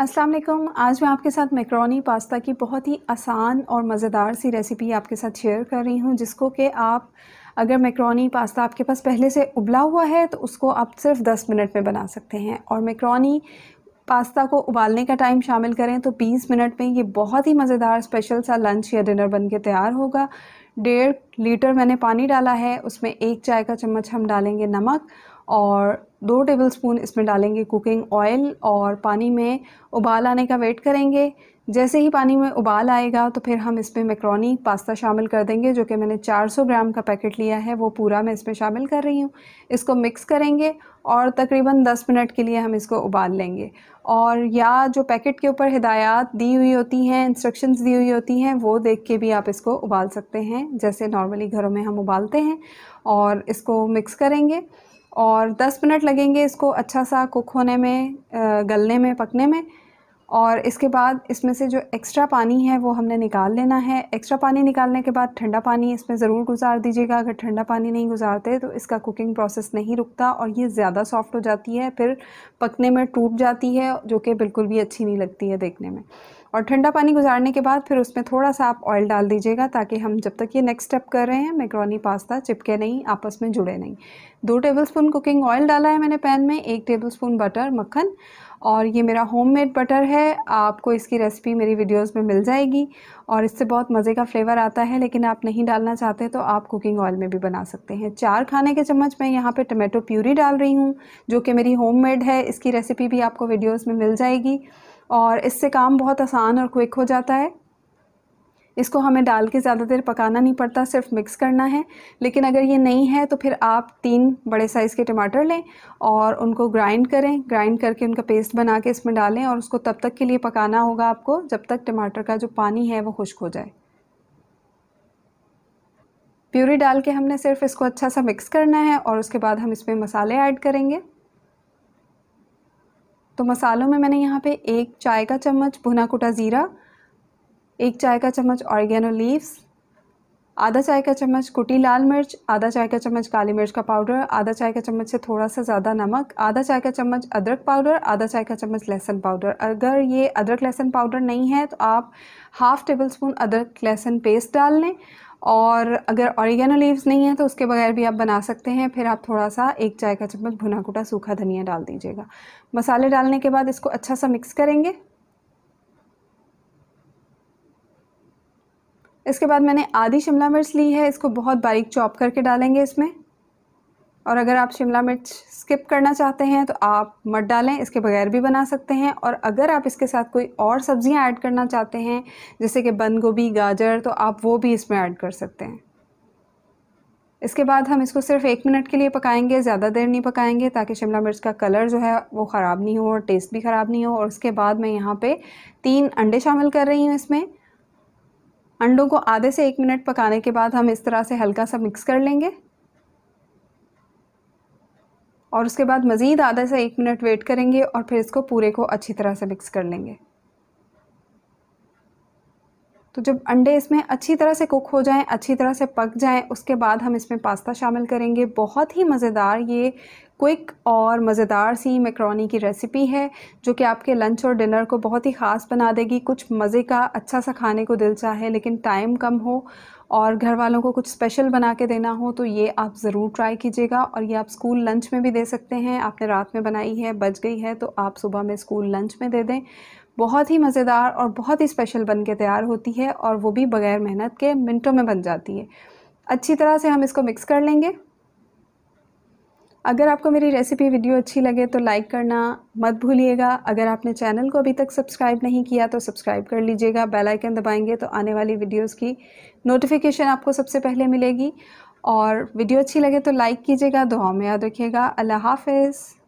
अस्सलाम वालेकुम आज मैं आपके साथ मैक्रोनी पास्ता की बहुत ही आसान और मज़ेदार सी रेसिपी आपके साथ शेयर कर रही हूँ जिसको कि आप अगर मैक्रोनी पास्ता आपके पास पहले से उबला हुआ है तो उसको आप सिर्फ 10 मिनट में बना सकते हैं और मैक्रोनी पास्ता को उबालने का टाइम शामिल करें तो 20 मिनट में ये बहुत ही मज़ेदार स्पेशल सा लंच या डिनर बन के तैयार होगा डेढ़ लीटर मैंने पानी डाला है उसमें एक चाय का चम्मच हम डालेंगे नमक और दो टेबलस्पून इसमें डालेंगे कुकिंग ऑयल और पानी में उबाल आने का वेट करेंगे जैसे ही पानी में उबाल आएगा तो फिर हम इसमें मैक्रोनी पास्ता शामिल कर देंगे जो कि मैंने 400 ग्राम का पैकेट लिया है वो पूरा मैं इसमें शामिल कर रही हूँ इसको मिक्स करेंगे और तकरीबन 10 मिनट के लिए हम इसको उबाल लेंगे और या जो पैकेट के ऊपर हिदायत दी हुई होती हैं इंस्ट्रक्शंस दी हुई होती हैं वो देख के भी आप इसको उबाल सकते हैं जैसे नॉर्मली घरों में हम उबालते हैं और इसको मिक्स करेंगे और 10 मिनट लगेंगे इसको अच्छा सा कुक होने में गलने में पकने में और इसके बाद इसमें से जो एक्स्ट्रा पानी है वो हमने निकाल लेना है एक्स्ट्रा पानी निकालने के बाद ठंडा पानी इसमें ज़रूर गुजार दीजिएगा अगर ठंडा पानी नहीं गुजारते तो इसका कुकिंग प्रोसेस नहीं रुकता और ये ज़्यादा सॉफ्ट हो जाती है फिर पकने में टूट जाती है जो कि बिल्कुल भी अच्छी नहीं लगती है देखने में और ठंडा पानी गुजारने के बाद फिर उसमें थोड़ा सा आप ऑयल डाल दीजिएगा ताकि हम जब तक ये नेक्स्ट स्टेप कर रहे हैं मैक्रोनी पास्ता चिपके नहीं आपस में जुड़े नहीं दो टेबलस्पून कुकिंग ऑयल डाला है मैंने पैन में एक टेबलस्पून बटर मक्खन और ये मेरा होममेड बटर है आपको इसकी रेसिपी मेरी वीडियोस में मिल जाएगी और इससे बहुत मज़े का फ्लेवर आता है लेकिन आप नहीं डालना चाहते तो आप कुकिंग ऑयल में भी बना सकते हैं चार खाने के चम्मच मैं यहाँ पे टमाटो प्यूरी डाल रही हूँ जो कि मेरी होममेड है इसकी रेसिपी भी आपको वीडियोज़ में मिल जाएगी और इससे काम बहुत आसान और क्विक हो जाता है इसको हमें डाल के ज़्यादा देर पकाना नहीं पड़ता सिर्फ मिक्स करना है लेकिन अगर ये नहीं है तो फिर आप तीन बड़े साइज़ के टमाटर लें और उनको ग्राइंड करें ग्राइंड करके उनका पेस्ट बना के इसमें डालें और उसको तब तक के लिए पकाना होगा आपको जब तक टमाटर का जो पानी है वो खुश्क हो जाए प्यूरी डाल के हमने सिर्फ इसको अच्छा सा मिक्स करना है और उसके बाद हम इसमें मसाले ऐड करेंगे तो मसालों में मैंने यहाँ पे एक चाय का चम्मच भुना कुटा ज़ीरा एक चाय का चम्मच ऑरिगेनो लीव्स आधा चाय का चम्मच कुटी लाल मिर्च आधा चाय का चम्मच काली मिर्च का पाउडर आधा चाय का चम्मच से थोड़ा सा ज़्यादा नमक आधा चाय का चम्मच अदरक पाउडर आधा चाय का चम्मच लहसुन पाउडर अगर ये अदरक लहसुन पाउडर नहीं है तो आप हाफ़ टेबल स्पून अदरक लहसुन पेस्ट डाल लें और अगर ऑरिगेनो लीव्स नहीं है तो उसके बगैर भी आप बना सकते हैं फिर आप थोड़ा सा एक चाय का चम्मच भुना कुटा सूखा धनिया डाल दीजिएगा मसाले डालने के बाद इसको अच्छा सा मिक्स करेंगे इसके बाद मैंने आधी शिमला मिर्च ली है इसको बहुत बारीक चॉप करके डालेंगे इसमें और अगर आप शिमला मिर्च स्किप करना चाहते हैं तो आप मत डालें इसके बगैर भी बना सकते हैं और अगर आप इसके साथ कोई और सब्ज़ियाँ ऐड करना चाहते हैं जैसे कि बंद गोभी गाजर तो आप वो भी इसमें ऐड कर सकते हैं इसके बाद हम इसको सिर्फ एक मिनट के लिए पकाएंगे ज़्यादा देर नहीं पकाएंगे ताकि शिमला मिर्च का कलर जो है वो ख़राब नहीं हो और टेस्ट भी ख़राब नहीं हो और उसके बाद मैं यहाँ पे तीन अंडे शामिल कर रही हूँ इसमें अंडों को आधे से एक मिनट पकाने के बाद हम इस तरह से हल्का सा मिक्स कर लेंगे और उसके बाद मज़ीद आधे से एक मिनट वेट करेंगे और फिर इसको पूरे को अच्छी तरह से मिक्स कर लेंगे तो जब अंडे इसमें अच्छी तरह से कुक हो जाएं अच्छी तरह से पक जाएं उसके बाद हम इसमें पास्ता शामिल करेंगे बहुत ही मज़ेदार ये क्विक और मज़ेदार सी मैक्रोनी की रेसिपी है जो कि आपके लंच और डिनर को बहुत ही ख़ास बना देगी कुछ मज़े का अच्छा सा खाने को दिल चाहे लेकिन टाइम कम हो और घर वालों को कुछ स्पेशल बना के देना हो तो ये आप ज़रूर ट्राई कीजिएगा और ये आप स्कूल लंच में भी दे सकते हैं आपने रात में बनाई है बच गई है तो आप सुबह में स्कूल लंच में दे दें बहुत ही मज़ेदार और बहुत ही स्पेशल बन के तैयार होती है और वो भी बग़ैर मेहनत के मिनटों में बन जाती है अच्छी तरह से हम इसको मिक्स कर लेंगे अगर आपको मेरी रेसिपी वीडियो अच्छी लगे तो लाइक करना मत भूलिएगा अगर आपने चैनल को अभी तक सब्सक्राइब नहीं किया तो सब्सक्राइब कर लीजिएगा बेल आइकन दबाएंगे तो आने वाली वीडियोस की नोटिफिकेशन आपको सबसे पहले मिलेगी और वीडियो अच्छी लगे तो लाइक कीजिएगा दुआ में याद रखिएगा अल्लाह हाफिज़